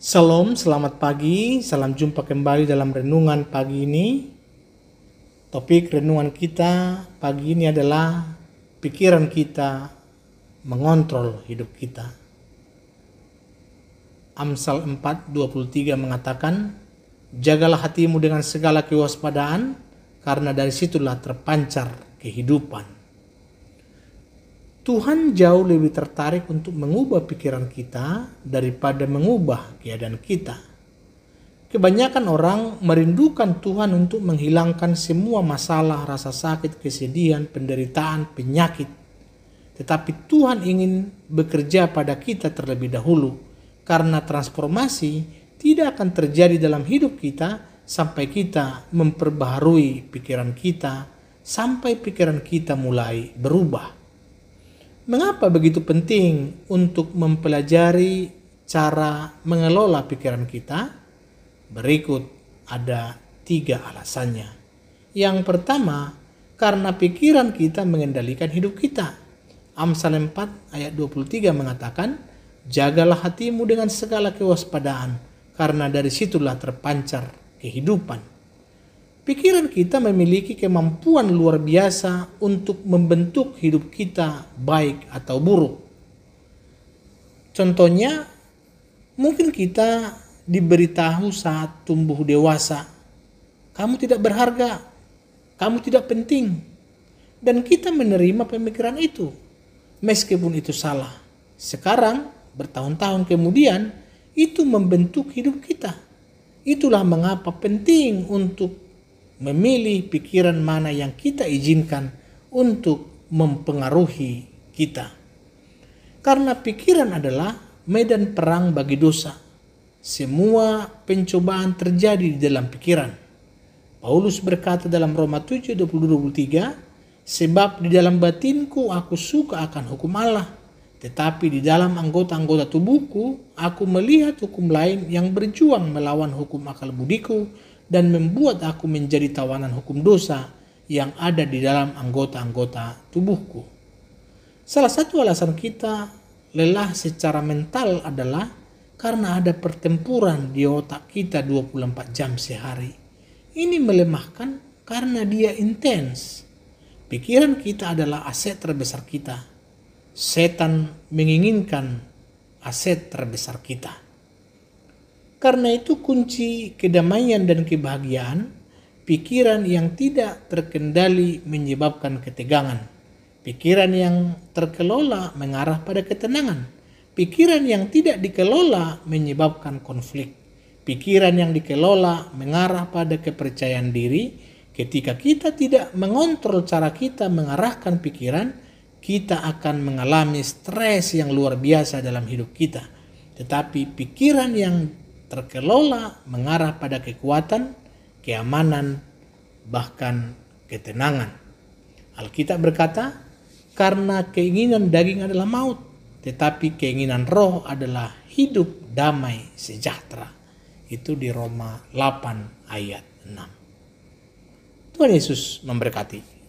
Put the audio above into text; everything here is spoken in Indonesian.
Salam, selamat pagi. Salam jumpa kembali dalam renungan pagi ini. Topik renungan kita pagi ini adalah pikiran kita mengontrol hidup kita. Amsal 4:23 mengatakan, "Jagalah hatimu dengan segala kewaspadaan, karena dari situlah terpancar kehidupan." Tuhan jauh lebih tertarik untuk mengubah pikiran kita daripada mengubah keadaan kita. Kebanyakan orang merindukan Tuhan untuk menghilangkan semua masalah, rasa sakit, kesedihan, penderitaan, penyakit. Tetapi Tuhan ingin bekerja pada kita terlebih dahulu, karena transformasi tidak akan terjadi dalam hidup kita sampai kita memperbaharui pikiran kita, sampai pikiran kita mulai berubah. Mengapa begitu penting untuk mempelajari cara mengelola pikiran kita? Berikut ada tiga alasannya. Yang pertama, karena pikiran kita mengendalikan hidup kita. Amsal 4 ayat 23 mengatakan, Jagalah hatimu dengan segala kewaspadaan, karena dari situlah terpancar kehidupan. Pikiran kita memiliki kemampuan luar biasa untuk membentuk hidup kita baik atau buruk. Contohnya, mungkin kita diberitahu saat tumbuh dewasa, kamu tidak berharga, kamu tidak penting, dan kita menerima pemikiran itu, meskipun itu salah. Sekarang, bertahun-tahun kemudian, itu membentuk hidup kita. Itulah mengapa penting untuk memilih pikiran mana yang kita izinkan untuk mempengaruhi kita. Karena pikiran adalah medan perang bagi dosa. Semua pencobaan terjadi di dalam pikiran. Paulus berkata dalam Roma 7, 23, Sebab di dalam batinku aku suka akan hukum Allah, tetapi di dalam anggota-anggota tubuhku aku melihat hukum lain yang berjuang melawan hukum akal budiku, dan membuat aku menjadi tawanan hukum dosa yang ada di dalam anggota-anggota tubuhku. Salah satu alasan kita lelah secara mental adalah karena ada pertempuran di otak kita 24 jam sehari. Ini melemahkan karena dia intens. Pikiran kita adalah aset terbesar kita. Setan menginginkan aset terbesar kita. Karena itu kunci kedamaian dan kebahagiaan, pikiran yang tidak terkendali menyebabkan ketegangan. Pikiran yang terkelola mengarah pada ketenangan. Pikiran yang tidak dikelola menyebabkan konflik. Pikiran yang dikelola mengarah pada kepercayaan diri. Ketika kita tidak mengontrol cara kita mengarahkan pikiran, kita akan mengalami stres yang luar biasa dalam hidup kita. Tetapi pikiran yang terkelola mengarah pada kekuatan, keamanan, bahkan ketenangan. Alkitab berkata, "Karena keinginan daging adalah maut, tetapi keinginan roh adalah hidup damai sejahtera." Itu di Roma 8 ayat 6. Tuhan Yesus memberkati.